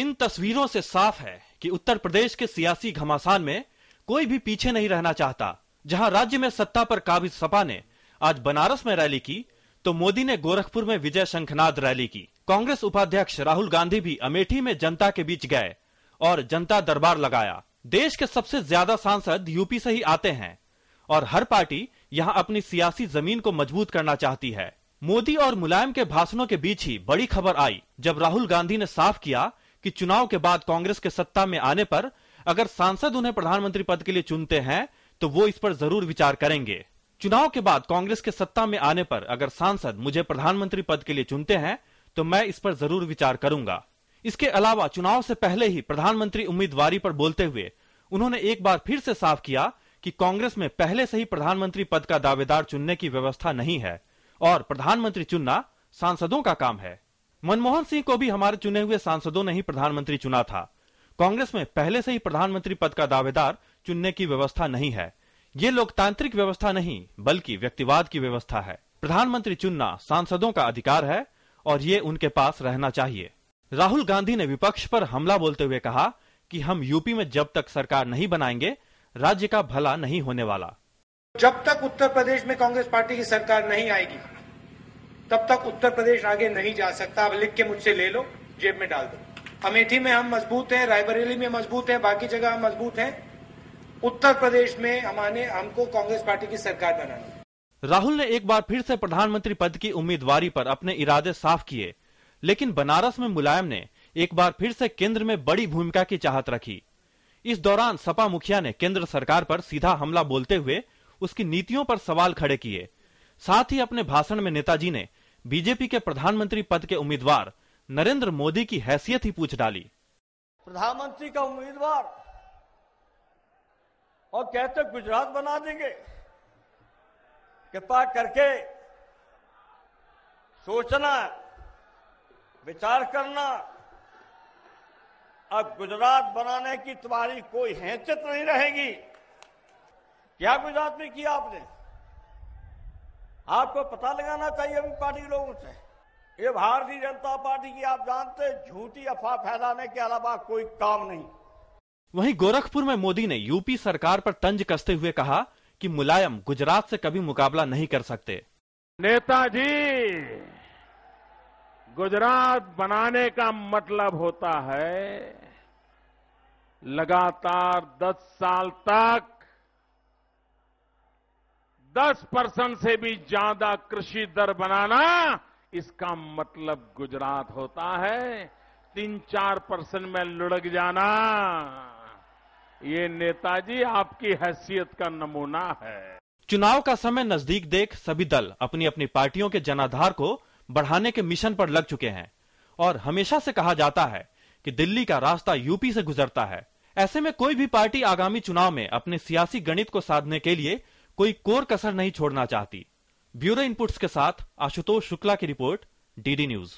इन तस्वीरों से साफ है कि उत्तर प्रदेश के सियासी घमासान में कोई भी पीछे नहीं रहना चाहता जहां राज्य में सत्ता पर काबिज सपा ने आज बनारस में रैली की तो मोदी ने गोरखपुर में विजय शंखनाद रैली की कांग्रेस उपाध्यक्ष राहुल गांधी भी अमेठी में जनता के बीच गए और जनता दरबार लगाया देश के सबसे ज्यादा सांसद यूपी से ही आते हैं और हर पार्टी यहां अपनी सियासी जमीन को मजबूत करना चाहती है मोदी और मुलायम के भाषणों के बीच ही बड़ी खबर आई जब राहुल गांधी ने साफ किया कि चुनाव के बाद कांग्रेस के सत्ता में आने पर अगर सांसद उन्हें प्रधानमंत्री पद के लिए चुनते हैं तो वो इस पर जरूर विचार करेंगे चुनाव के बाद कांग्रेस के सत्ता में आने पर अगर सांसद मुझे प्रधानमंत्री पद के लिए चुनते हैं तो मैं इस पर जरूर विचार करूंगा इसके अलावा चुनाव से पहले ही प्रधानमंत्री उम्मीदवारी पर बोलते हुए उन्होंने एक बार फिर से साफ किया कि कांग्रेस में पहले से ही प्रधानमंत्री पद का दावेदार चुनने की व्यवस्था नहीं है और प्रधानमंत्री चुनना सांसदों का काम है मनमोहन सिंह को भी हमारे चुने हुए सांसदों ने ही प्रधानमंत्री चुना था कांग्रेस में पहले से ही प्रधानमंत्री पद का दावेदार चुनने की व्यवस्था नहीं है ये लोकतांत्रिक व्यवस्था नहीं बल्कि व्यक्तिवाद की व्यवस्था है प्रधानमंत्री चुनना सांसदों का अधिकार है और ये उनके पास रहना चाहिए राहुल गांधी ने विपक्ष पर हमला बोलते हुए कहा कि हम यूपी में जब तक सरकार नहीं बनाएंगे राज्य का भला नहीं होने वाला जब तक उत्तर प्रदेश में कांग्रेस पार्टी की सरकार नहीं आएगी तब तक उत्तर प्रदेश आगे नहीं जा सकता आप लिख के मुझसे ले लो जेब में डाल दो अमेठी में हम मजबूत हैं रायबरेली में मजबूत हैं बाकी जगह हम मजबूत हैं उत्तर प्रदेश में हमारे हमको कांग्रेस पार्टी की सरकार बनानी है राहुल ने एक बार फिर से प्रधानमंत्री पद की उम्मीदवारी पर अपने इरादे साफ किए लेकिन बनारस में मुलायम ने एक बार फिर से केंद्र में बड़ी भूमिका की चाहत रखी इस दौरान सपा मुखिया ने केंद्र सरकार पर सीधा हमला बोलते हुए उसकी नीतियों पर सवाल खड़े किए साथ ही अपने भाषण में नेताजी ने बीजेपी के प्रधानमंत्री पद के उम्मीदवार नरेंद्र मोदी की हैसियत ही पूछ डाली प्रधानमंत्री का उम्मीदवार और कहते तो गुजरात बना देंगे कृपा करके सोचना विचार करना अब गुजरात बनाने की तुम्हारी कोई हैसियत नहीं रहेगी क्या गुजरात में किया आपने आपको पता लगाना चाहिए अभी पार्टी के लोगों से ये भारतीय जनता पार्टी की आप जानते झूठी अफवाह फैलाने के अलावा कोई काम नहीं वहीं गोरखपुर में मोदी ने यूपी सरकार पर तंज कसते हुए कहा कि मुलायम गुजरात से कभी मुकाबला नहीं कर सकते नेताजी गुजरात बनाने का मतलब होता है लगातार दस साल तक 10 परसेंट से भी ज्यादा कृषि दर बनाना इसका मतलब गुजरात होता है तीन चार परसेंट में लुढ़क जाना ये नेताजी आपकी हैसियत का नमूना है चुनाव का समय नजदीक देख सभी दल अपनी अपनी पार्टियों के जनाधार को बढ़ाने के मिशन पर लग चुके हैं और हमेशा से कहा जाता है कि दिल्ली का रास्ता यूपी से गुजरता है ऐसे में कोई भी पार्टी आगामी चुनाव में अपने सियासी गणित को साधने के लिए कोई कोर कसर नहीं छोड़ना चाहती ब्यूरो इनपुट्स के साथ आशुतोष शुक्ला की रिपोर्ट डीडी न्यूज़